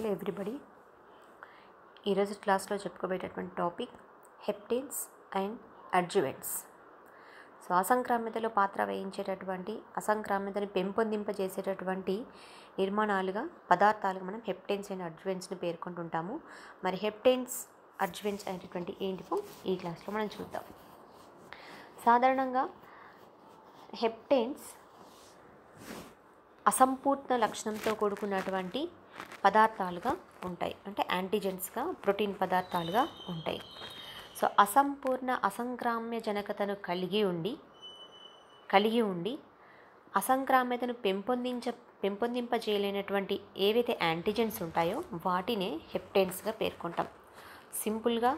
hello everybody ఈరోజు క్లాస్లో చెప్పుకోబోయేటటువంటి topic haptens and adjuvants so అసంక్రామ్యతలో పాత్ర వహించేటటువంటి అసంక్రామ్యతను పెంపొందింపజేసేటటువంటి నిర్మాణాలుగా పదార్థాలుగా మనం హెప్టెన్స్ అండ్ అడ్జువెంట్స్ని పేర్కొంటుంటాము మరి హెప్టెన్స్ అడ్జువెంట్స్ అనేటటువంటి ఏంటివో ఈ క్లాస్లో మనం చూద్దాం సాధారణంగా హెప్టెన్స్ అసంపూర్ణ లక్షణంతో కూడుకున్నటువంటి పదార్థాలుగా ఉంటాయి అంటే యాంటీజెన్స్గా ప్రోటీన్ పదార్థాలుగా ఉంటాయి సో అసంపూర్ణ అసంక్రామ్య జనకతను కలిగి ఉండి కలిగి ఉండి అసంక్రామ్యతను పెంపొందించ పెంపొందింపజేయలేనటువంటి ఏవైతే యాంటీజెన్స్ ఉంటాయో వాటినే హెప్టెన్స్గా పేర్కొంటాం సింపుల్గా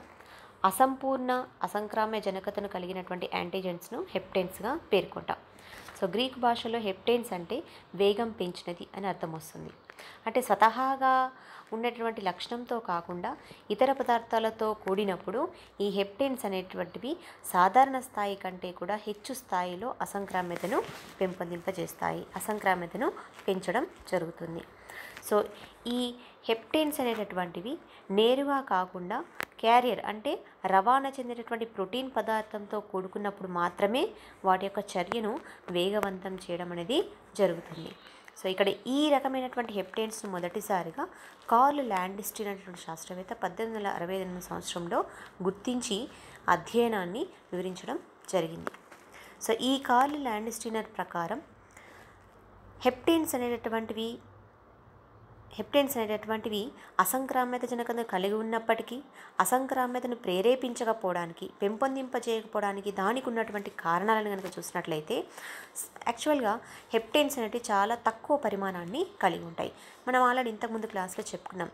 అసంపూర్ణ అసంక్రామ్య జనకతను కలిగినటువంటి యాంటీజెన్స్ను హెప్టెన్స్గా పేర్కొంటాం సో గ్రీక్ భాషలో హెప్టెన్స్ అంటే వేగం పెంచినది అని అర్థం వస్తుంది అంటే స్వతహాగా ఉన్నటువంటి లక్షణంతో కాకుండా ఇతర పదార్థాలతో కూడినప్పుడు ఈ హెప్టైన్స్ అనేటువంటివి సాధారణ స్థాయి కంటే కూడా హెచ్చు స్థాయిలో అసంక్రామ్యతను పెంపొందింపజేస్తాయి అసంక్రామ్యతను పెంచడం జరుగుతుంది సో ఈ హెప్టైన్స్ అనేటటువంటివి నేరుగా కాకుండా క్యారియర్ అంటే రవాణా చెందినటువంటి ప్రోటీన్ పదార్థంతో కూడుకున్నప్పుడు మాత్రమే వాటి యొక్క చర్యను వేగవంతం చేయడం అనేది జరుగుతుంది సో ఇక్కడ ఈ రకమైనటువంటి హెప్టైన్స్ను మొదటిసారిగా కార్ల్ ల్యాండిస్టిన్ అనేటువంటి శాస్త్రవేత్త పద్దెనిమిది వందల అరవై ఎనిమిది సంవత్సరంలో గుర్తించి అధ్యయనాన్ని వివరించడం జరిగింది సో ఈ కార్ల్ ల్యాండిస్టినర్ ప్రకారం హెప్టైన్స్ అనేటటువంటివి హెప్టైన్స్ అనేటటువంటివి అసంక్రామ్యత జనకను కలిగి ఉన్నప్పటికీ అసంక్రామ్యతను ప్రేరేపించకపోవడానికి పెంపొందింపజేయకపోవడానికి దానికి ఉన్నటువంటి కారణాలను కనుక చూసినట్లయితే యాక్చువల్గా హెప్టేన్స్ అనేవి చాలా తక్కువ పరిమాణాన్ని కలిగి ఉంటాయి మనం ఆల్రెడీ ఇంతకుముందు క్లాస్లో చెప్పుకున్నాం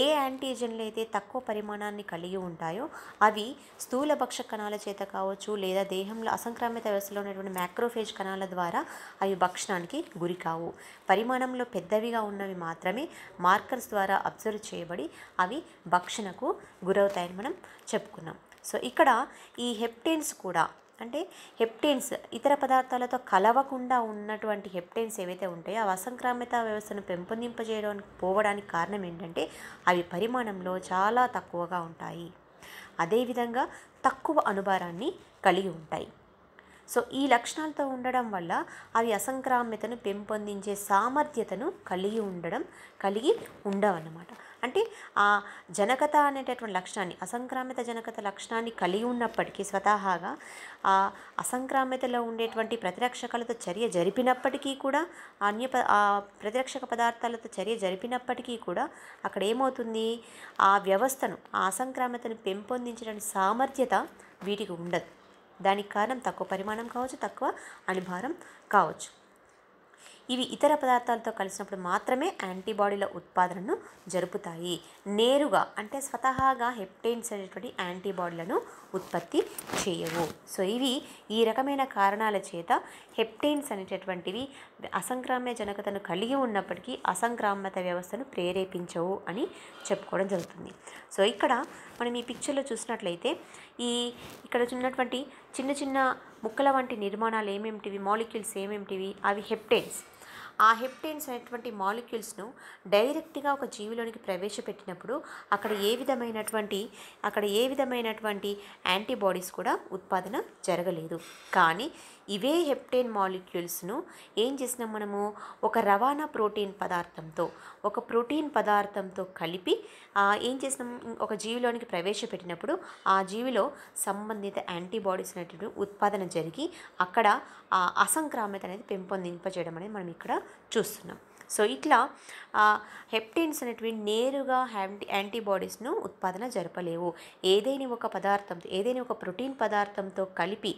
ఏ యాంటీజెన్లు అయితే తక్కువ పరిమాణాన్ని కలిగి ఉంటాయో అవి స్థూల భక్ష కణాల చేత కావచ్చు లేదా దేహంలో అసంక్రామిత వ్యవస్థలో ఉన్నటువంటి మ్యాక్రోఫేజ్ కణాల ద్వారా అవి భక్షణానికి గురి కావు పరిమాణంలో పెద్దవిగా ఉన్నవి మాత్రమే మార్కర్స్ ద్వారా అబ్జర్వ్ చేయబడి అవి భక్షణకు గురవుతాయని మనం చెప్పుకున్నాం సో ఇక్కడ ఈ హెప్టేన్స్ కూడా అంటే హెప్టెన్స్ ఇతర పదార్థాలతో కలవకుండా ఉన్నటువంటి హెప్టెన్స్ ఏవైతే ఉంటాయో ఆ అసంక్రామిత వ్యవస్థను పెంపొందింపజేయడానికి పోవడానికి కారణం ఏంటంటే అవి పరిమాణంలో చాలా తక్కువగా ఉంటాయి అదేవిధంగా తక్కువ అనుభారాన్ని కలిగి ఉంటాయి సో ఈ లక్షణాలతో ఉండడం వల్ల అవి అసంక్రామ్యతను పెంపొందించే సామర్థ్యతను కలిగి ఉండడం కలిగి ఉండవన్నమాట అంటే ఆ జనకత అనేటటువంటి లక్షణాన్ని అసంక్రామిత జనకత లక్షణాన్ని కలిగి ఉన్నప్పటికీ స్వతహాగా ఆ అసంక్రామితలో ఉండేటువంటి ప్రతిరక్షకాలతో చర్య జరిపినప్పటికీ కూడా అన్య ప్రతిరక్షక పదార్థాలతో చర్య జరిపినప్పటికీ కూడా అక్కడ ఏమవుతుంది ఆ వ్యవస్థను ఆ అసంక్రామితను పెంపొందించడానికి సామర్థ్యత వీటికి ఉండదు దానికి కారణం తక్కువ పరిమాణం కావచ్చు తక్కువ అనుభారం కావచ్చు ఇవి ఇతర పదార్థాలతో కలిసినప్పుడు మాత్రమే యాంటీబాడీల ఉత్పాదనను జరుపుతాయి నేరుగా అంటే స్వతహాగా హెప్టైన్స్ అనేటువంటి యాంటీబాడీలను ఉత్పత్తి చేయవు సో ఇవి ఈ రకమైన కారణాల చేత హెప్టైన్స్ అనేటటువంటివి అసంక్రామ్య జనకతను కలిగి ఉన్నప్పటికీ అసంక్రామ్యత వ్యవస్థను ప్రేరేపించవు అని చెప్పుకోవడం జరుగుతుంది సో ఇక్కడ మనం ఈ పిక్చర్లో చూసినట్లయితే ఈ ఇక్కడ ఉన్నటువంటి చిన్న చిన్న ముక్కల వంటి నిర్మాణాలు ఏమేమిటివి మాలిక్యూల్స్ ఏమేమిటివి అవి హెప్టైన్స్ ఆ హెప్టైన్స్ అనేటువంటి మాలిక్యూల్స్ను డైరెక్ట్గా ఒక జీవిలోనికి ప్రవేశపెట్టినప్పుడు అక్కడ ఏ విధమైనటువంటి అక్కడ ఏ విధమైనటువంటి యాంటీబాడీస్ కూడా ఉత్పాదన జరగలేదు కానీ ఇవే హెప్టైన్ మాలిక్యూల్స్ను ఏం చేసినాం మనము ఒక రవాణా ప్రోటీన్ పదార్థంతో ఒక ప్రోటీన్ పదార్థంతో కలిపి ఏం చేసినాం ఒక జీవిలోనికి ప్రవేశపెట్టినప్పుడు ఆ జీవిలో సంబంధిత యాంటీబాడీస్ అనేటువంటి ఉత్పాదన జరిగి అక్కడ అసంక్రామ్యత అనేది పెంపొందింపజేయడం అనేది మనం ఇక్కడ చూస్తున్నాం సో ఇట్లా హెప్టిన్స్ అనేటివి నేరుగా యాంటీ యాంటీబాడీస్ను ఉత్పాదన జరపలేవు ఏదైనా ఒక పదార్థంతో ఏదైనా ఒక ప్రోటీన్ పదార్థంతో కలిపి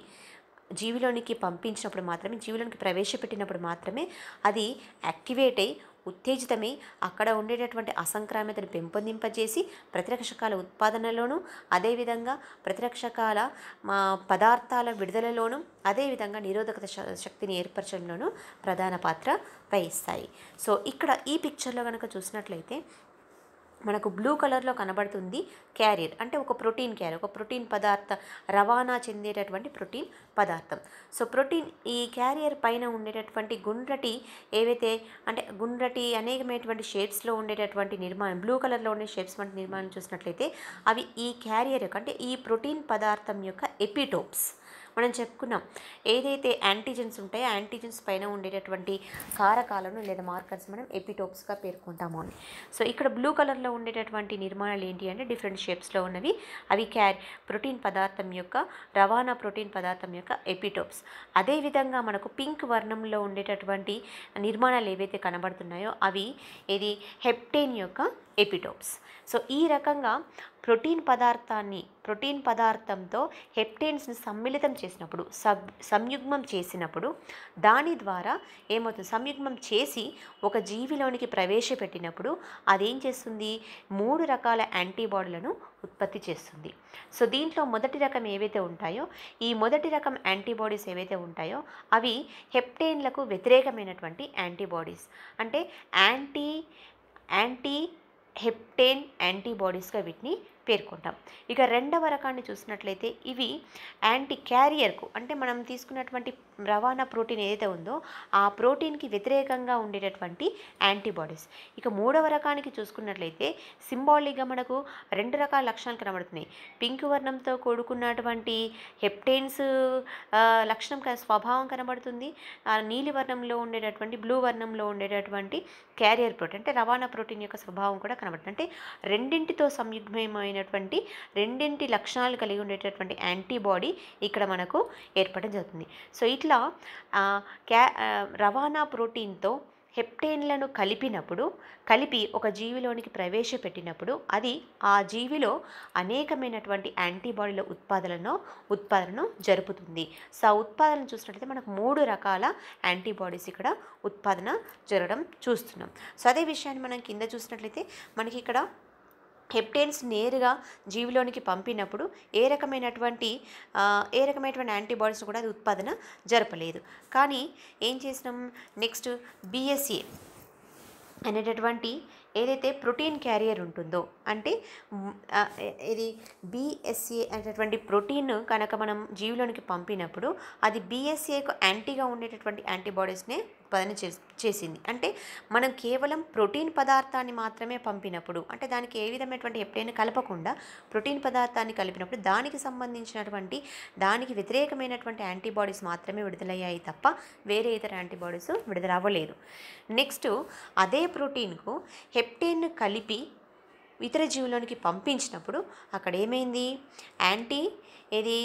జీవిలోనికి పంపించినప్పుడు మాత్రమే జీవిలోనికి ప్రవేశపెట్టినప్పుడు మాత్రమే అది యాక్టివేట్ అయ్యి ఉత్తేజితమై అక్కడ ఉండేటటువంటి అసంక్రామ్యతను పెంపొందింపజేసి ప్రతిరక్షకాల ఉత్పాదనలోనూ అదేవిధంగా ప్రతిరక్షకాల పదార్థాల విడుదలలోనూ అదేవిధంగా నిరోధకత శక్తిని ఏర్పరచడంలోనూ ప్రధాన పాత్ర వహిస్తాయి సో ఇక్కడ ఈ పిక్చర్లో కనుక చూసినట్లయితే మనకు బ్లూ కలర్లో కనబడుతుంది క్యారియర్ అంటే ఒక ప్రోటీన్ క్యారియర్ ఒక ప్రోటీన్ పదార్థ రవాణా చెందేటటువంటి ప్రోటీన్ పదార్థం సో ప్రోటీన్ ఈ క్యారియర్ పైన ఉండేటటువంటి గుండ్రటి ఏవైతే అంటే గుండ్రటి అనేకమైనటువంటి షేప్స్లో ఉండేటటువంటి నిర్మాణం బ్లూ కలర్లో ఉండే షేప్స్ వంటి నిర్మాణం చూసినట్లయితే అవి ఈ క్యారియర్ యొక్క అంటే ఈ ప్రోటీన్ పదార్థం యొక్క ఎపిటోప్స్ మనం చెప్పుకున్నాం ఏదైతే యాంటీజెన్స్ ఉంటాయో యాంటీజెన్స్ పైన ఉండేటటువంటి కారకాలను లేదా మార్కర్స్ మనం ఎపిటోప్స్గా పేర్కొంటాము అని సో ఇక్కడ బ్లూ కలర్లో ఉండేటటువంటి నిర్మాణాలు ఏంటి అంటే డిఫరెంట్ షేప్స్లో ఉన్నవి అవి క్యారీ ప్రోటీన్ పదార్థం యొక్క రవాణా ప్రోటీన్ పదార్థం యొక్క ఎపిటోప్స్ అదేవిధంగా మనకు పింక్ వర్ణంలో ఉండేటటువంటి నిర్మాణాలు ఏవైతే కనబడుతున్నాయో అవి ఇది హెప్టేన్ యొక్క ఎపిటోప్స్ సో ఈ రకంగా ప్రోటీన్ పదార్థాన్ని ప్రోటీన్ పదార్థంతో హెప్టైన్స్ని సమ్మిళితం చేసినప్పుడు సబ్ సంయుగ్మం చేసినప్పుడు దాని ద్వారా ఏమవుతుంది సంయుగ్మం చేసి ఒక జీవిలోనికి ప్రవేశపెట్టినప్పుడు అదేం చేస్తుంది మూడు రకాల యాంటీబాడీలను ఉత్పత్తి చేస్తుంది సో దీంట్లో మొదటి రకం ఏవైతే ఉంటాయో ఈ మొదటి రకం యాంటీబాడీస్ ఏవైతే ఉంటాయో అవి హెప్టైన్లకు వ్యతిరేకమైనటువంటి యాంటీబాడీస్ అంటే యాంటీ యాంటీ हेप्टेन एंटीबॉडीज़ का विटनी పేర్కొంటాం ఇక రెండవ రకాన్ని చూసినట్లయితే ఇవి యాంటీ క్యారియర్కు అంటే మనం తీసుకున్నటువంటి రవాణా ప్రోటీన్ ఏదైతే ఉందో ఆ ప్రోటీన్కి వ్యతిరేకంగా ఉండేటటువంటి యాంటీబాడీస్ ఇక మూడవ రకానికి చూసుకున్నట్లయితే సింబాలిక్గా మనకు రెండు రకాల లక్షణాలు కనబడుతున్నాయి పింక్ వర్ణంతో కూడుకున్నటువంటి హెప్టైన్స్ లక్షణం స్వభావం కనబడుతుంది నీలి వర్ణంలో ఉండేటటువంటి బ్లూ వర్ణంలో ఉండేటటువంటి క్యారియర్ ప్రోటీన్ అంటే రవాణా ప్రోటీన్ యొక్క స్వభావం కూడా కనబడుతుంది అంటే రెండింటితో సంయుగ్మయమైన రకమైనటువంటి రెండింటి లక్షణాలు కలిగి ఉండేటటువంటి యాంటీబాడీ ఇక్కడ మనకు ఏర్పడడం జరుగుతుంది సో ఇట్లా క్యా రవాణా ప్రోటీన్తో హెప్టైన్లను కలిపినప్పుడు కలిపి ఒక జీవిలోనికి ప్రవేశపెట్టినప్పుడు అది ఆ జీవిలో అనేకమైనటువంటి యాంటీబాడీల ఉత్పాదనను ఉత్పాదనను జరుపుతుంది సో ఆ ఉత్పాదన చూసినట్లయితే మనకు మూడు రకాల యాంటీబాడీస్ ఇక్కడ ఉత్పాదన జరగడం చూస్తున్నాం సో అదే విషయాన్ని మనం కింద చూసినట్లయితే మనకి ఇక్కడ హెప్టేన్స్ నేరుగా జీవిలోనికి పంపినప్పుడు ఏ రకమైనటువంటి ఏ రకమైనటువంటి యాంటీబాడీస్ కూడా అది ఉత్పాదన జరపలేదు కానీ ఏం చేసినాం నెక్స్ట్ బిఎస్ఏ అనేటటువంటి ఏదైతే ప్రోటీన్ క్యారియర్ ఉంటుందో అంటే ఇది బిఎస్ఏ అనేటటువంటి ప్రోటీన్ కనుక మనం జీవులోనికి పంపినప్పుడు అది బిఎస్ఏకు యాంటీగా ఉండేటటువంటి యాంటీబాడీస్నే ఉత్పాదన చేసింది అంటే మనం కేవలం ప్రోటీన్ పదార్థాన్ని మాత్రమే పంపినప్పుడు అంటే దానికి ఏ విధమైనటువంటి ఎప్పుడైనా కలపకుండా ప్రోటీన్ పదార్థాన్ని కలిపినప్పుడు దానికి సంబంధించినటువంటి దానికి వ్యతిరేకమైనటువంటి యాంటీబాడీస్ మాత్రమే విడుదలయ్యాయి తప్ప వేరే ఇతర యాంటీబాడీస్ విడుదల అవ్వలేదు నెక్స్ట్ అదే ప్రోటీన్కు హెప్టేన్ కలిపి ఇతర జీవులోనికి పంపించినప్పుడు అక్కడ ఏమైంది యాంటీ ఏది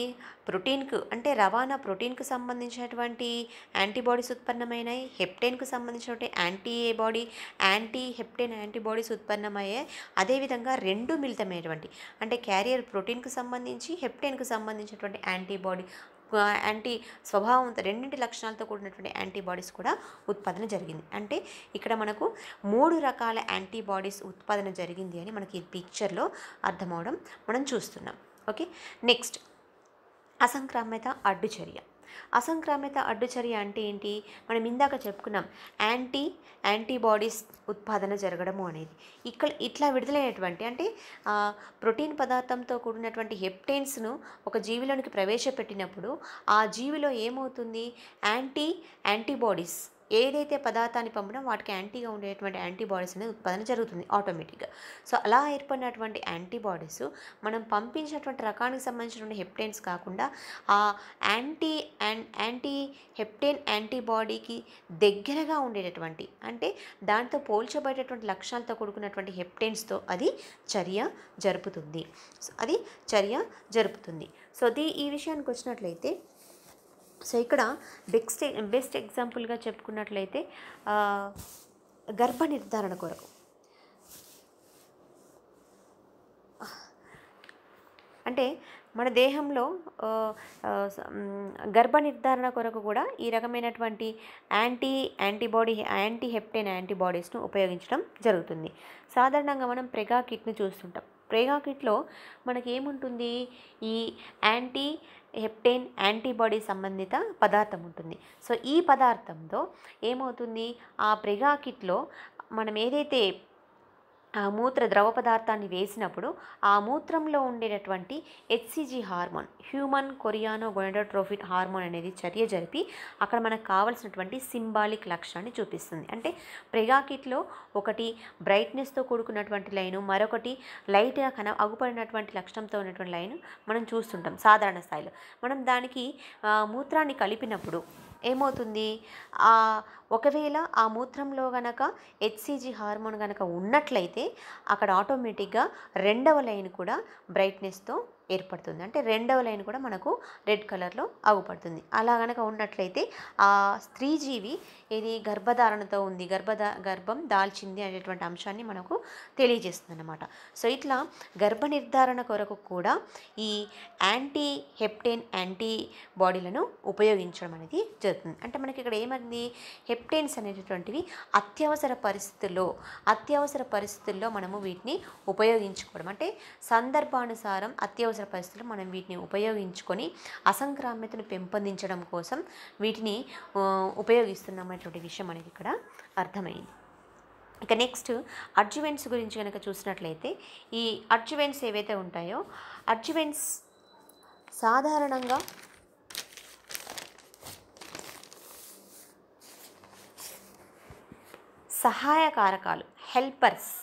ప్రోటీన్కు అంటే రవాణా ప్రోటీన్కు సంబంధించినటువంటి యాంటీబాడీస్ ఉత్పన్నమైనాయి హెప్టెన్కు సంబంధించినటువంటి anti a body anti hapten antibodies ఉత్పన్నమయ్యాయి అదేవిధంగా రెండు మిళితమైనటువంటి అంటే క్యారియర్ ప్రోటీన్కు సంబంధించి హెప్టెన్కు సంబంధించినటువంటి యాంటీబాడీ యాంటీ స్వభావం రెండింటి లక్షణాలతో కూడినటువంటి యాంటీబాడీస్ కూడా ఉత్పాదన జరిగింది అంటే ఇక్కడ మనకు మూడు రకాల యాంటీబాడీస్ ఉత్పాదన జరిగింది అని మనకి ఈ పిక్చర్లో అర్థమవడం మనం చూస్తున్నాం ఓకే నెక్స్ట్ అసంక్రామ్యత అడ్డుచర్య అసంక్రామ్యత అడ్డుచర్య అంటే ఏంటి మనం ఇందాక చెప్పుకున్నాం యాంటీ యాంటీబాడీస్ ఉత్పాదన జరగడము అనేది ఇక్కడ ఇట్లా విడుదలైనటువంటి అంటే ప్రోటీన్ పదార్థంతో కూడినటువంటి హెప్టైన్స్ను ఒక జీవిలోనికి ప్రవేశపెట్టినప్పుడు ఆ జీవిలో ఏమవుతుంది యాంటీ యాంటీబాడీస్ ఏదైతే పదార్థాన్ని పంపినా వాటికి యాంటీగా ఉండేటువంటి యాంటీబాడీస్ అనేది ఉత్పాదన జరుగుతుంది ఆటోమేటిక్గా సో అలా ఏర్పడినటువంటి యాంటీబాడీస్ మనం పంపించినటువంటి రకానికి సంబంధించినటువంటి హెప్టైన్స్ కాకుండా ఆ యాంటీ అండ్ యాంటీ హెప్టైన్ యాంటీబాడీకి దగ్గరగా ఉండేటటువంటి అంటే దాంతో పోల్చబడేటువంటి లక్షణాలతో కూడుకున్నటువంటి హెప్టైన్స్తో అది చర్య జరుపుతుంది అది చర్య జరుపుతుంది సో దీ ఈ విషయానికి వచ్చినట్లయితే సో ఇక్కడ బెస్ట్ బెస్ట్ ఎగ్జాంపుల్గా చెప్పుకున్నట్లయితే గర్భ నిర్ధారణ కొరకు అంటే మన దేహంలో గర్భ నిర్ధారణ కొరకు కూడా ఈ రకమైనటువంటి యాంటీ యాంటీబాడీ యాంటీ హెప్టైన్ యాంటీబాడీస్ను ఉపయోగించడం జరుగుతుంది సాధారణంగా మనం ప్రెగా కిట్ని చూస్తుంటాం ప్రేగా కిట్లో మనకి ఏముంటుంది ఈ యాంటీ హెప్టేన్ యాంటీబాడీ సంబంధిత పదార్థం ఉంటుంది సో ఈ పదార్థంతో ఏమవుతుంది ఆ ప్రెగాకిట్లో మనం ఏదైతే మూత్ర ద్రవ పదార్థాన్ని వేసినప్పుడు ఆ మూత్రంలో ఉండేటటువంటి HCG hormone human chorionic gonadotropin hormone అనేది చర్య జరిపి అక్కడ మనకు కావాల్సినటువంటి సింబాలిక్ లక్షణాన్ని చూపిస్తుంది అంటే ప్రెగాకిట్లో ఒకటి బ్రైట్నెస్తో కూడుకున్నటువంటి లైను మరొకటి లైట్గా కన అగుపడినటువంటి లక్షణంతో ఉన్నటువంటి లైను మనం చూస్తుంటాం సాధారణ స్థాయిలో మనం దానికి మూత్రాన్ని కలిపినప్పుడు ఏమవుతుంది ఒకవేళ ఆ మూత్రంలో గనక హెచ్సిజి హార్మోన్ కనుక ఉన్నట్లయితే అక్కడ ఆటోమేటిక్గా రెండవ లైన్ కూడా బ్రైట్నెస్తో ఏర్పడుతుంది అంటే రెండవ లైన్ కూడా మనకు రెడ్ కలర్లో ఆగుపడుతుంది అలా కనుక ఉన్నట్లయితే ఆ స్త్రీజీవి ఇది గర్భధారణతో ఉంది గర్భధ గర్భం దాల్చింది అనేటువంటి అంశాన్ని మనకు తెలియజేస్తుంది అనమాట సో ఇట్లా గర్భ నిర్ధారణ కొరకు కూడా ఈ యాంటీ హెప్టెన్ యాంటీ బాడీలను ఉపయోగించడం అనేది జరుగుతుంది అంటే మనకి ఇక్కడ ఏమైంది హెప్టెన్స్ అనేటటువంటివి అత్యవసర పరిస్థితుల్లో అత్యవసర పరిస్థితుల్లో మనము వీటిని ఉపయోగించుకోవడం అంటే సందర్భానుసారం అత్యవసర చేసుకోవాల్సిన పరిస్థితులు మనం వీటిని ఉపయోగించుకొని అసంక్రామ్యతను పెంపొందించడం కోసం వీటిని ఉపయోగిస్తున్నామనేటువంటి విషయం మనకి ఇక్కడ అర్థమైంది ఇక నెక్స్ట్ అడ్జువెంట్స్ గురించి కనుక చూసినట్లయితే ఈ అడ్జువెంట్స్ ఏవైతే ఉంటాయో అడ్జువెంట్స్ సాధారణంగా సహాయకారకాలు హెల్పర్స్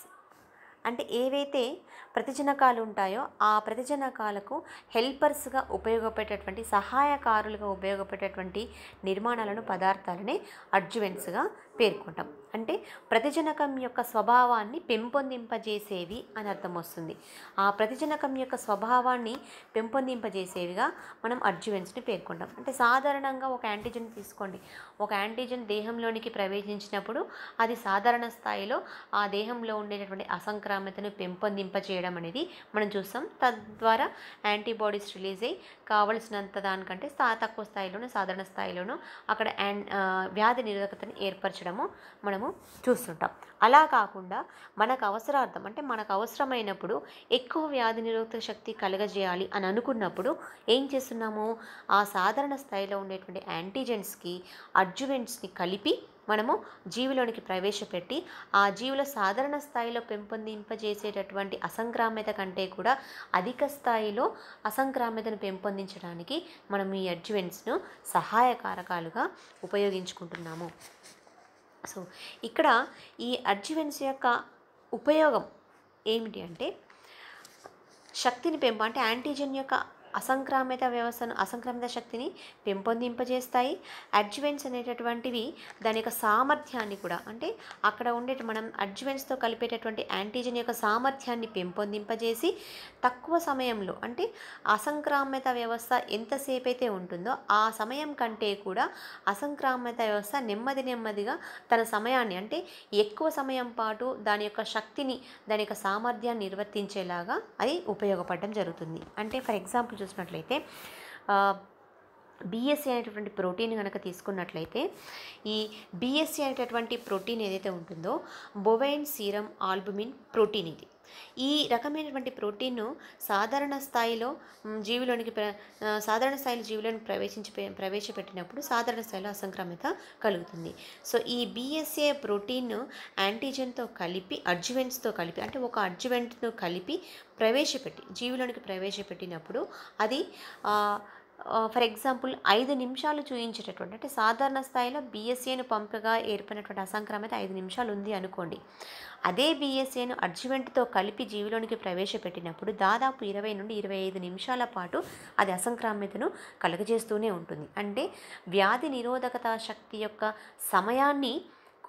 అంటే ఏవైతే ప్రతిజనకాలు ఉంటాయో ఆ ప్రతిజనకాలకు హెల్పర్స్గా ఉపయోగపడేటటువంటి సహాయకారులుగా ఉపయోగపడేటటువంటి నిర్మాణాలను పదార్థాలని అడ్జువెంట్స్గా పేర్కొంటాం అంటే ప్రతిజనకం యొక్క స్వభావాన్ని పెంపొందింపజేసేవి అని అర్థం వస్తుంది ఆ ప్రతిజనకం యొక్క స్వభావాన్ని పెంపొందింపజేసేవిగా మనం అడ్జువెన్స్ని పేర్కొంటాం అంటే సాధారణంగా ఒక యాంటీజెన్ తీసుకోండి ఒక యాంటీజెన్ దేహంలోనికి ప్రవేశించినప్పుడు అది సాధారణ స్థాయిలో ఆ దేహంలో ఉండేటటువంటి అసంక్రామ్యతను పెంపొందింపజేయడం అనేది మనం చూస్తాం తద్వారా యాంటీబాడీస్ రిలీజ్ అయ్యి కావలసినంత దానికంటే తక్కువ స్థాయిలోనూ సాధారణ స్థాయిలోనూ అక్కడ వ్యాధి నిరోధకతను ఏర్పరచడం మాత్రము మనము చూస్తుంటాం అలా కాకుండా మనకు అవసరార్థం అంటే మనకు అవసరమైనప్పుడు ఎక్కువ వ్యాధి నిరోధక శక్తి కలగజేయాలి అని అనుకున్నప్పుడు ఏం చేస్తున్నాము ఆ సాధారణ స్థాయిలో ఉండేటువంటి యాంటీజెన్స్కి అడ్జువెంట్స్ని కలిపి మనము జీవిలోనికి ప్రవేశపెట్టి ఆ జీవుల సాధారణ స్థాయిలో పెంపొందింపజేసేటటువంటి అసంక్రామ్యత కంటే కూడా అధిక స్థాయిలో అసంక్రామ్యతను పెంపొందించడానికి మనం ఈ అడ్జువెంట్స్ను సహాయకారకాలుగా ఉపయోగించుకుంటున్నాము సో ఇక్కడ ఈ అర్జువెన్స్ యొక్క ఉపయోగం ఏమిటి అంటే శక్తిని పెంప అంటే యాంటీజెన్ యొక్క అసంక్రామిత వ్యవస్థను అసంక్రమిత శక్తిని పెంపొందింపజేస్తాయి అడ్జువెన్స్ అనేటటువంటివి దాని యొక్క సామర్థ్యాన్ని కూడా అంటే అక్కడ ఉండే మనం అడ్జువెన్స్తో కలిపేటటువంటి యాంటీజెన్ యొక్క సామర్థ్యాన్ని పెంపొందింపజేసి తక్కువ సమయంలో అంటే అసంక్రామిత వ్యవస్థ ఎంతసేపు అయితే ఉంటుందో ఆ సమయం కంటే కూడా అసంక్రామిత వ్యవస్థ నెమ్మది నెమ్మదిగా తన సమయాన్ని అంటే ఎక్కువ సమయం పాటు దాని యొక్క శక్తిని దాని యొక్క సామర్థ్యాన్ని నిర్వర్తించేలాగా అది ఉపయోగపడడం జరుగుతుంది అంటే ఫర్ ఎగ్జాంపుల్ చూసినట్లయితే బిఎస్సి e అనేటటువంటి ప్రోటీన్ కనుక తీసుకున్నట్లయితే ఈ బిఎస్సి e అనేటటువంటి ప్రోటీన్ ఏదైతే ఉంటుందో బొవైన్ సీరం ఆల్బుమిన్ ప్రోటీన్ ఇది ఈ రకమైనటువంటి ప్రోటీన్ను సాధారణ స్థాయిలో జీవిలోనికి సాధారణ స్థాయిలో జీవిలోనికి ప్రవేశించి ప్రవేశపెట్టినప్పుడు సాధారణ స్థాయిలో అసంక్రమిత కలుగుతుంది సో ఈ బిఎస్ఏ ప్రోటీన్ను యాంటీజెన్తో కలిపి అడ్జువెంట్స్తో కలిపి అంటే ఒక అడ్జువెంట్తో కలిపి ప్రవేశపెట్టి జీవిలోనికి ప్రవేశపెట్టినప్పుడు అది ఫర్ ఎగ్జాంపుల్ ఐదు నిమిషాలు చూయించేటటువంటి అంటే సాధారణ స్థాయిలో బీఎస్ఏను పంపగా ఏర్పడినటువంటి అసంక్రమిత ఐదు నిమిషాలు ఉంది అనుకోండి అదే బీఎస్ఏను అడ్జిమెంట్తో కలిపి జీవిలోనికి ప్రవేశపెట్టినప్పుడు దాదాపు ఇరవై నుండి ఇరవై ఐదు నిమిషాల పాటు అది అసంక్రామ్యతను కలుగజేస్తూనే ఉంటుంది అంటే వ్యాధి నిరోధకత శక్తి యొక్క సమయాన్ని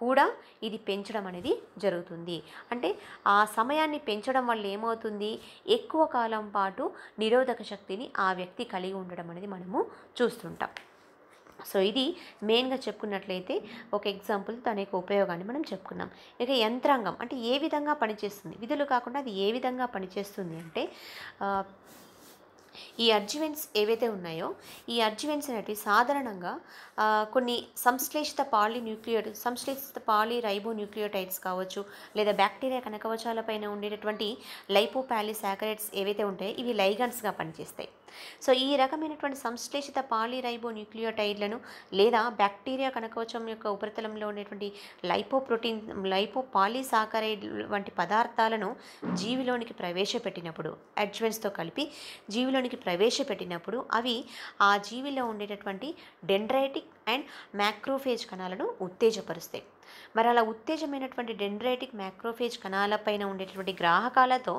కూడా ఇది పెంచడం అనేది జరుగుతుంది అంటే ఆ సమయాన్ని పెంచడం వల్ల ఏమవుతుంది ఎక్కువ కాలం పాటు నిరోధక శక్తిని ఆ వ్యక్తి కలిగి ఉండడం అనేది మనము చూస్తుంటాం సో ఇది మెయిన్గా చెప్పుకున్నట్లయితే ఒక ఎగ్జాంపుల్ తన యొక్క ఉపయోగాన్ని మనం చెప్పుకున్నాం ఇక యంత్రాంగం అంటే ఏ విధంగా పనిచేస్తుంది విధులు కాకుండా అది ఏ విధంగా పనిచేస్తుంది అంటే ఈ అర్జువెన్స్ ఏవైతే ఉన్నాయో ఈ అర్జువెన్స్ అనేటివి సాధారణంగా కొన్ని సంశ్లేషిత పాలి న్యూక్లియోట్ సంశ్లేషిత పాలి రైబో న్యూక్లియోటైడ్స్ కావచ్చు లేదా బ్యాక్టీరియా కనకవచాలపైన ఉండేటటువంటి లైపోపాలి సాకరేట్స్ ఏవైతే ఉంటాయో ఇవి లైగన్స్గా పనిచేస్తాయి సో ఈ రకమైనటువంటి సంశ్లేషిత పాలిరైబో న్యూక్లియోటైడ్లను లేదా బ్యాక్టీరియా కణకోశం యొక్క ఉపరితలంలో ఉండేటువంటి లైపో లైపోపాలిసాకరైడ్ వంటి పదార్థాలను జీవిలోనికి ప్రవేశపెట్టినప్పుడు అడ్జ్వెన్స్తో కలిపి జీవిలోనికి ప్రవేశపెట్టినప్పుడు అవి ఆ జీవిలో ఉండేటటువంటి డెండ్రైటిక్ అండ్ మ్యాక్రోఫేజ్ కణాలను ఉత్తేజపరుస్తాయి మరి అలా ఉత్తేజమైనటువంటి డెండ్రైటిక్ మ్యాక్రోఫేజ్ కణాలపైన ఉండేటువంటి గ్రాహకాలతో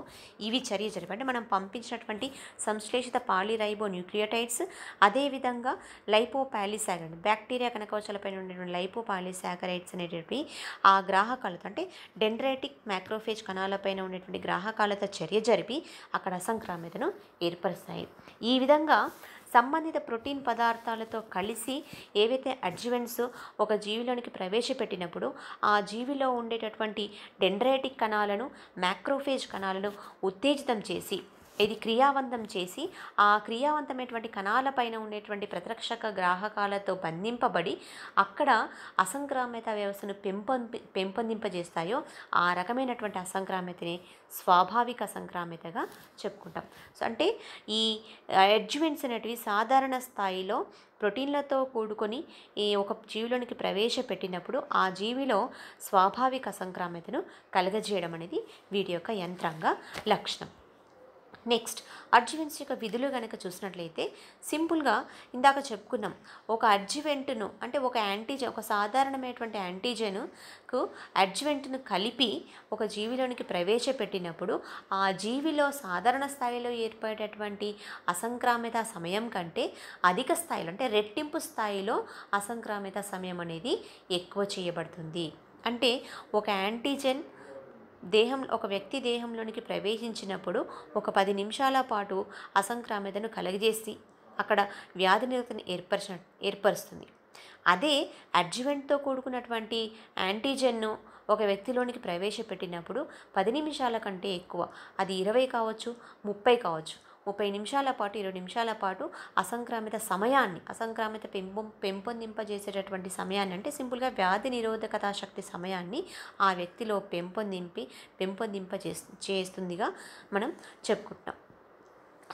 ఇవి చర్య జరిపి అంటే మనం పంపించినటువంటి సంశ్లేషిత పాలిరైబో న్యూక్లియోటైడ్స్ అదేవిధంగా లైపోపాలిసాగరైడ్ బ్యాక్టీరియా కణకవచాలపైన ఉండేటువంటి లైపోపాలిసాగరైడ్స్ అనేటువంటి ఆ గ్రాహకాలతో అంటే డెండ్రైటిక్ మ్యాక్రోఫేజ్ కణాలపైన ఉండేటువంటి గ్రాహకాలతో చర్య జరిపి అక్కడ అసంక్రామ్యతను ఏర్పరుస్తాయి ఈ విధంగా సంబంధిత ప్రోటీన్ పదార్థాలతో కలిసి ఏవైతే అడ్జివెంట్స్ ఒక జీవిలోనికి ప్రవేశపెట్టినప్పుడు ఆ జీవిలో ఉండేటటువంటి డెండ్రైటిక్ కణాలను మ్యాక్రోఫేజ్ కణాలను ఉత్తేజితం చేసి ఇది క్రియావంతం చేసి ఆ క్రియావంతమైనటువంటి కణాలపైన ఉండేటువంటి ప్రతిరక్షక గ్రాహకాలతో బంధింపబడి అక్కడ అసంక్రామ్యత వ్యవస్థను పెంపొంపి పెంపొందింపజేస్తాయో ఆ రకమైనటువంటి అసంక్రామ్యతని స్వాభావిక అసంక్రామ్యతగా చెప్పుకుంటాం సో అంటే ఈ అడ్జ్మెంట్స్ అనేటివి సాధారణ స్థాయిలో ప్రోటీన్లతో కూడుకొని ఈ ఒక జీవిలోనికి ప్రవేశపెట్టినప్పుడు ఆ జీవిలో స్వాభావిక అసంక్రామ్యతను కలగజేయడం అనేది వీటి యొక్క యంత్రంగా లక్షణం నెక్స్ట్ అడ్జివెంట్స్ యొక్క విధులు కనుక చూసినట్లయితే సింపుల్గా ఇందాక చెప్పుకున్నాం ఒక అడ్జివెంట్ను అంటే ఒక యాంటీజెన్ ఒక సాధారణమైనటువంటి యాంటీజెన్కు అడ్జివెంట్ను కలిపి ఒక జీవిలోనికి ప్రవేశపెట్టినప్పుడు ఆ జీవిలో సాధారణ స్థాయిలో ఏర్పడేటటువంటి అసంక్రామిత సమయం కంటే అధిక స్థాయిలో అంటే రెట్టింపు స్థాయిలో అసంక్రామిత సమయం అనేది ఎక్కువ చేయబడుతుంది అంటే ఒక యాంటీజెన్ దేహం ఒక వ్యక్తి దేహంలోనికి ప్రవేశించినప్పుడు ఒక పది నిమిషాల పాటు అసంక్రామ్యతను కలగజేసి అక్కడ వ్యాధి నిరతను ఏర్పరిచిన ఏర్పరుస్తుంది అదే అడ్జివెంట్తో కూడుకున్నటువంటి యాంటీజెన్ను ఒక వ్యక్తిలోనికి ప్రవేశపెట్టినప్పుడు పది నిమిషాల కంటే ఎక్కువ అది ఇరవై కావచ్చు ముప్పై కావచ్చు ముప్పై నిమిషాల పాటు ఇరవై నిమిషాల పాటు అసంక్రామిత సమయాన్ని అసంక్రామిత పెంపు పెంపొందింపజేసేటటువంటి సమయాన్ని అంటే సింపుల్గా వ్యాధి నిరోధకత శక్తి సమయాన్ని ఆ వ్యక్తిలో పెంపొందింపి పెంపొందింప చేస్తుందిగా మనం చెప్పుకుంటున్నాం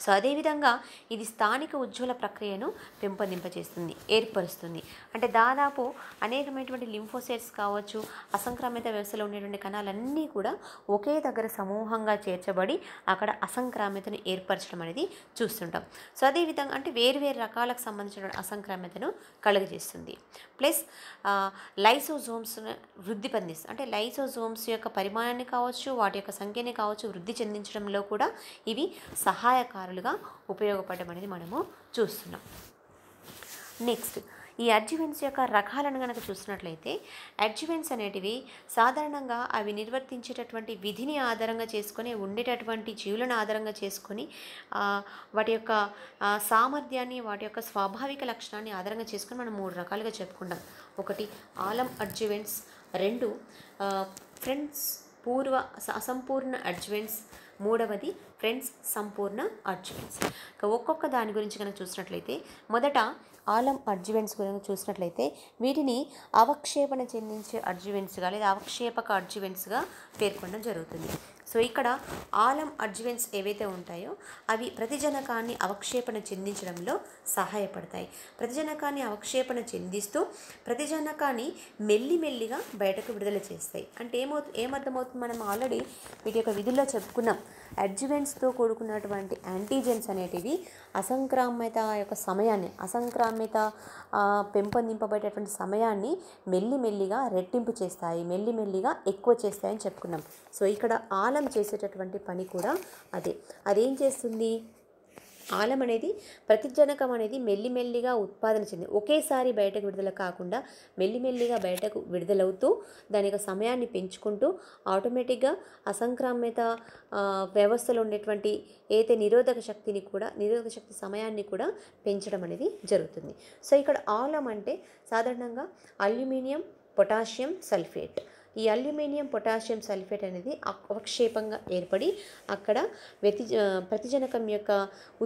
సో అదేవిధంగా ఇది స్థానిక ఉజ్వల ప్రక్రియను పెంపొందింపజేస్తుంది ఏర్పరుస్తుంది అంటే దాదాపు అనేకమైనటువంటి లింఫోసైట్స్ కావచ్చు అసంక్రమిత వ్యవస్థలో ఉండేటువంటి కణాలన్నీ కూడా ఒకే దగ్గర సమూహంగా చేర్చబడి అక్కడ అసంక్రామ్యతను ఏర్పరచడం అనేది చూస్తుంటాం సో అదేవిధంగా అంటే వేరువేరు రకాలకు సంబంధించిన అసంక్రామ్యతను కలుగజేస్తుంది ప్లస్ లైసోజోమ్స్ వృద్ధి పొందిస్తుంది అంటే లైసోజోమ్స్ యొక్క పరిమాణాన్ని కావచ్చు వాటి యొక్క సంఖ్యని కావచ్చు వృద్ధి చెందించడంలో కూడా ఇవి సహాయక సలహాదారులుగా ఉపయోగపడడం అనేది మనము చూస్తున్నాం నెక్స్ట్ ఈ అడ్జివెన్స్ యొక్క రకాలను కనుక చూసినట్లయితే అడ్జివెన్స్ అనేటివి సాధారణంగా అవి నిర్వర్తించేటటువంటి విధిని ఆధారంగా చేసుకొని ఉండేటటువంటి జీవులను ఆధారంగా చేసుకొని వాటి యొక్క సామర్థ్యాన్ని వాటి యొక్క స్వాభావిక లక్షణాన్ని ఆధారంగా చేసుకొని మనం మూడు రకాలుగా చెప్పుకుంటాం ఒకటి ఆలం అడ్జివెన్స్ రెండు ఫ్రెండ్స్ పూర్వ అసంపూర్ణ అడ్జివెన్స్ మూడవది ఫ్రెండ్స్ సంపూర్ణ ఇక ఒక్కొక్క దాని గురించి కనుక చూసినట్లయితే మొదట ఆలం అడ్జువెంట్స్ గురించి చూసినట్లయితే వీటిని అవక్షేపణ చెందించే అడ్జువెంట్స్గా లేదా అవక్షేపక అడ్జువెంట్స్గా పేర్కొనడం జరుగుతుంది సో ఇక్కడ ఆలం అడ్జువెన్స్ ఏవైతే ఉంటాయో అవి ప్రతిజనకాన్ని అవక్షేపణ చెందించడంలో సహాయపడతాయి ప్రతిజనకాన్ని అవక్షేపణ చెందిస్తూ ప్రతిజనకాన్ని మెల్లిగా బయటకు విడుదల చేస్తాయి అంటే ఏమవు ఏమర్థమవుతుంది మనం ఆల్రెడీ వీటి యొక్క విధుల్లో చెప్పుకున్నాం అడ్జువెంట్స్తో కూడుకున్నటువంటి యాంటీజెన్స్ అనేటివి అసంక్రామ్యత యొక్క సమయాన్ని అసంక్రామ్యత పెంపొందింపబడేటువంటి సమయాన్ని మెల్లిమెల్లిగా రెట్టింపు చేస్తాయి మెల్లిమెల్లిగా ఎక్కువ చేస్తాయని చెప్పుకున్నాం సో ఇక్కడ ఆలం చేసేటటువంటి పని కూడా అదే అదేం చేస్తుంది ఆలం అనేది ప్రతిజనకం అనేది మెల్లిమెల్లిగా ఉత్పాదన చెంది ఒకేసారి బయటకు విడుదల కాకుండా మెల్లిమెల్లిగా బయటకు విడుదలవుతూ దాని యొక్క సమయాన్ని పెంచుకుంటూ ఆటోమేటిక్గా అసంక్రామ్యత వ్యవస్థలో ఉండేటువంటి ఏతే నిరోధక శక్తిని కూడా నిరోధక శక్తి సమయాన్ని కూడా పెంచడం అనేది జరుగుతుంది సో ఇక్కడ ఆలం అంటే సాధారణంగా అల్యూమినియం పొటాషియం సల్ఫేట్ ఈ అల్యూమినియం పొటాషియం సల్ఫేట్ అనేది అవక్షేపంగా ఏర్పడి అక్కడ వ్యతి ప్రతిజనకం యొక్క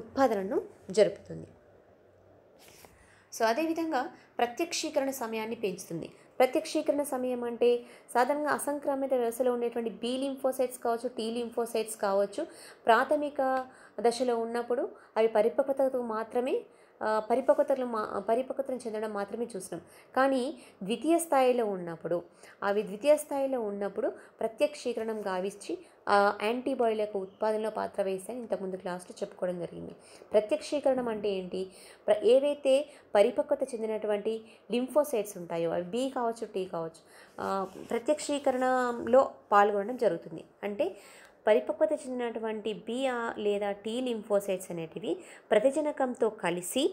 ఉత్పాదనను జరుపుతుంది సో అదేవిధంగా ప్రత్యక్షీకరణ సమయాన్ని పెంచుతుంది ప్రత్యక్షీకరణ సమయం అంటే సాధారణంగా అసంక్రమిత వ్యవస్థలో ఉండేటువంటి బీ లింఫోసైట్స్ కావచ్చు టీ లింఫోసైట్స్ కావచ్చు ప్రాథమిక దశలో ఉన్నప్పుడు అవి పరిపక్వతకు మాత్రమే పరిపక్వతలు మా పరిపక్వతను చెందడం మాత్రమే చూసినాం కానీ ద్వితీయ స్థాయిలో ఉన్నప్పుడు అవి ద్వితీయ స్థాయిలో ఉన్నప్పుడు ప్రత్యక్షీకరణం గావించి యొక్క ఉత్పాదనలో పాత్ర వేస్తాయని ఇంతకుముందు క్లాస్లో చెప్పుకోవడం జరిగింది ప్రత్యక్షీకరణం అంటే ఏంటి ప్ర ఏవైతే పరిపక్వత చెందినటువంటి లింఫోసైట్స్ ఉంటాయో అవి బి కావచ్చు టీ కావచ్చు ప్రత్యక్షీకరణలో పాల్గొనడం జరుగుతుంది అంటే పరిపక్వత చెందినటువంటి బిఆ లేదా టీ లింఫోసైట్స్ అనేటివి ప్రతిజనకంతో కలిసి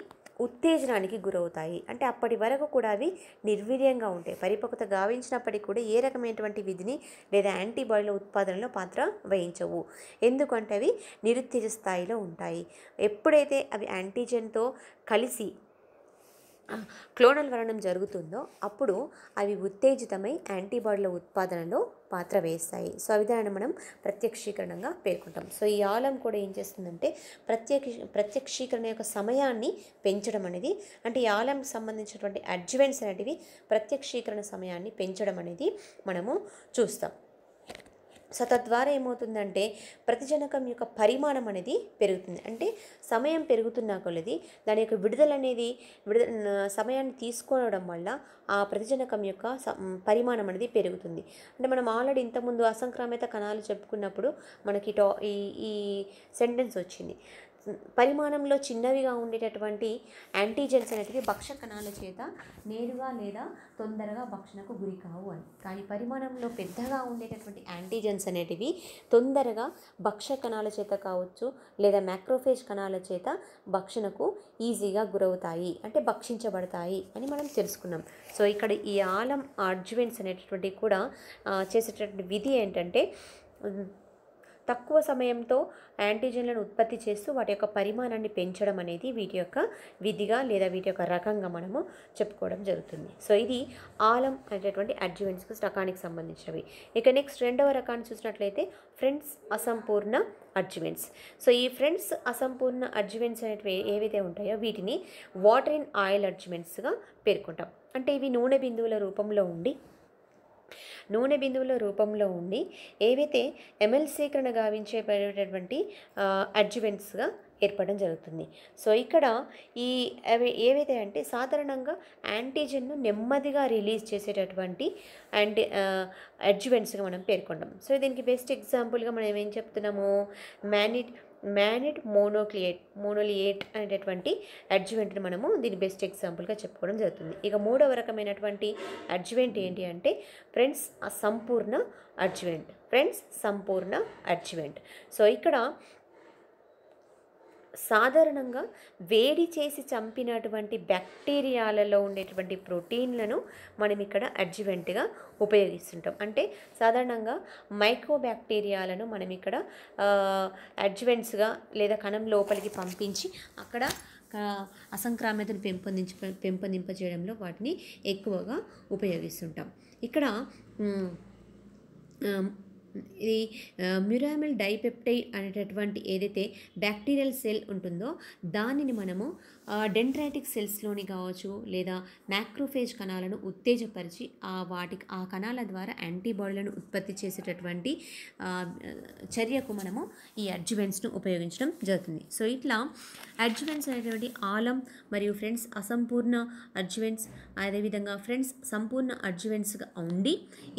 ఉత్తేజనానికి గురవుతాయి అంటే అప్పటి వరకు కూడా అవి నిర్వీర్యంగా ఉంటాయి పరిపక్వత గావించినప్పటికీ కూడా ఏ రకమైనటువంటి విధిని లేదా యాంటీబాడీల ఉత్పాదనలో పాత్ర వహించవు ఎందుకంటే అవి నిరుత్తేజ స్థాయిలో ఉంటాయి ఎప్పుడైతే అవి యాంటీజెన్తో కలిసి క్లోనల్ వరణం జరుగుతుందో అప్పుడు అవి ఉత్తేజితమై యాంటీబాడీల ఉత్పాదనలో పాత్ర వేస్తాయి సో దాన్ని మనం ప్రత్యక్షీకరణంగా పేర్కొంటాం సో ఈ ఆలం కూడా ఏం చేస్తుందంటే ప్రత్యక్ష ప్రత్యక్షీకరణ యొక్క సమయాన్ని పెంచడం అనేది అంటే ఈ ఆలంకి సంబంధించినటువంటి అడ్జవెంట్స్ అనేటివి ప్రత్యక్షీకరణ సమయాన్ని పెంచడం అనేది మనము చూస్తాం సో తద్వారా ఏమవుతుందంటే ప్రతిజనకం యొక్క పరిమాణం అనేది పెరుగుతుంది అంటే సమయం పెరుగుతున్నా కొలది దాని యొక్క విడుదల అనేది విడుదల సమయాన్ని తీసుకోవడం వల్ల ఆ ప్రతిజనకం యొక్క పరిమాణం అనేది పెరుగుతుంది అంటే మనం ఆల్రెడీ ఇంతకుముందు అసంక్రామిత కణాలు చెప్పుకున్నప్పుడు మనకి టా ఈ ఈ సెంటెన్స్ వచ్చింది పరిమాణంలో చిన్నవిగా ఉండేటటువంటి యాంటీజెన్స్ అనేటివి భక్ష కణాల చేత నేరుగా లేదా తొందరగా భక్షణకు గురి కావు అని కానీ పరిమాణంలో పెద్దగా ఉండేటటువంటి యాంటీజెన్స్ అనేటివి తొందరగా భక్ష కణాల చేత కావచ్చు లేదా మ్యాక్రోఫేజ్ కణాల చేత భక్షణకు ఈజీగా గురవుతాయి అంటే భక్షించబడతాయి అని మనం తెలుసుకున్నాం సో ఇక్కడ ఈ ఆలం ఆర్జ్వెన్స్ అనేటటువంటి కూడా చేసేటటువంటి విధి ఏంటంటే తక్కువ సమయంతో యాంటీజెన్లను ఉత్పత్తి చేస్తూ వాటి యొక్క పరిమాణాన్ని పెంచడం అనేది వీటి యొక్క విధిగా లేదా వీటి యొక్క రకంగా మనము చెప్పుకోవడం జరుగుతుంది సో ఇది ఆలం అనేటటువంటి అడ్జువెంట్స్కు రకానికి సంబంధించినవి ఇక నెక్స్ట్ రెండవ రకాన్ని చూసినట్లయితే ఫ్రెండ్స్ అసంపూర్ణ అడ్జువెంట్స్ సో ఈ ఫ్రెండ్స్ అసంపూర్ణ అడ్జువెంట్స్ అనేటివి ఏవైతే ఉంటాయో వీటిని వాటర్ ఇన్ ఆయిల్ అడ్జుమెంట్స్గా పేర్కొంటాం అంటే ఇవి నూనె బిందువుల రూపంలో ఉండి నూనె బిందువుల రూపంలో ఉండి ఏవైతే ఎమ్మెల్సీకరణ గావించేటటువంటి అడ్జువెంట్స్గా ఏర్పడడం జరుగుతుంది సో ఇక్కడ ఈ ఏవైతే అంటే సాధారణంగా యాంటీజెన్ను నెమ్మదిగా రిలీజ్ చేసేటటువంటి యాంటీ అడ్జువెంట్స్గా మనం పేర్కొంటాం సో దీనికి బెస్ట్ ఎగ్జాంపుల్గా మనం ఏమేం చెప్తున్నాము మ్యాని మ్యానిడ్ మోనోక్లియేట్ మోనోలియేట్ అనేటటువంటి అడ్జువెంట్ని మనము దీని బెస్ట్ ఎగ్జాంపుల్గా చెప్పుకోవడం జరుగుతుంది ఇక మూడవ రకమైనటువంటి అడ్జువెంట్ ఏంటి అంటే ఫ్రెండ్స్ సంపూర్ణ అడ్జువెంట్ ఫ్రెండ్స్ సంపూర్ణ అడ్జువెంట్ సో ఇక్కడ సాధారణంగా వేడి చేసి చంపినటువంటి బ్యాక్టీరియాలలో ఉండేటువంటి ప్రోటీన్లను మనం ఇక్కడ అడ్జివెంట్గా ఉపయోగిస్తుంటాం అంటే సాధారణంగా మైక్రో బ్యాక్టీరియాలను మనం ఇక్కడ అడ్జివెంట్స్గా లేదా కణం లోపలికి పంపించి అక్కడ అసంక్రామ్యతను పెంపొందించి పెంపొందింప చేయడంలో వాటిని ఎక్కువగా ఉపయోగిస్తుంటాం ఇక్కడ ఇది మ్యూరామిల్ డైపెప్టైడ్ అనేటటువంటి ఏదైతే బ్యాక్టీరియల్ సెల్ ఉంటుందో దానిని మనము డెంట్రాటిక్ సెల్స్లోని కావచ్చు లేదా మ్యాక్రోఫేజ్ కణాలను ఉత్తేజపరిచి ఆ వాటికి ఆ కణాల ద్వారా యాంటీబాడీలను ఉత్పత్తి చేసేటటువంటి చర్యకు మనము ఈ అడ్జువెంట్స్ను ఉపయోగించడం జరుగుతుంది సో ఇట్లా అడ్జువెంట్స్ అనేటువంటి ఆలం మరియు ఫ్రెండ్స్ అసంపూర్ణ అడ్జువెంట్స్ అదేవిధంగా ఫ్రెండ్స్ సంపూర్ణ అడ్జువెంట్స్గా ఉండి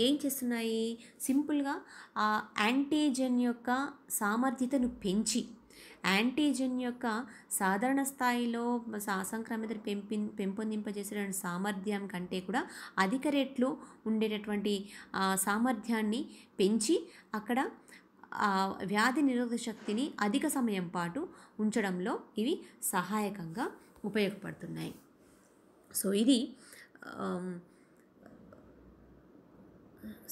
ఏం చేస్తున్నాయి సింపుల్గా ఆ యాంటీజెన్ యొక్క సామర్థ్యతను పెంచి యాంటీజెన్ యొక్క సాధారణ స్థాయిలో అసంక్రమిత పెంపి పెంపొందింపజేసే సామర్థ్యం కంటే కూడా అధిక రేట్లు ఉండేటటువంటి సామర్థ్యాన్ని పెంచి అక్కడ వ్యాధి నిరోధక శక్తిని అధిక సమయం పాటు ఉంచడంలో ఇవి సహాయకంగా ఉపయోగపడుతున్నాయి సో ఇది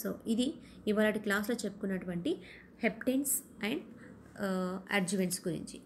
సో ఇది ఇవాళ క్లాస్లో చెప్పుకున్నటువంటి హెప్టెన్స్ అండ్ అడ్జువెంట్స్ గురించి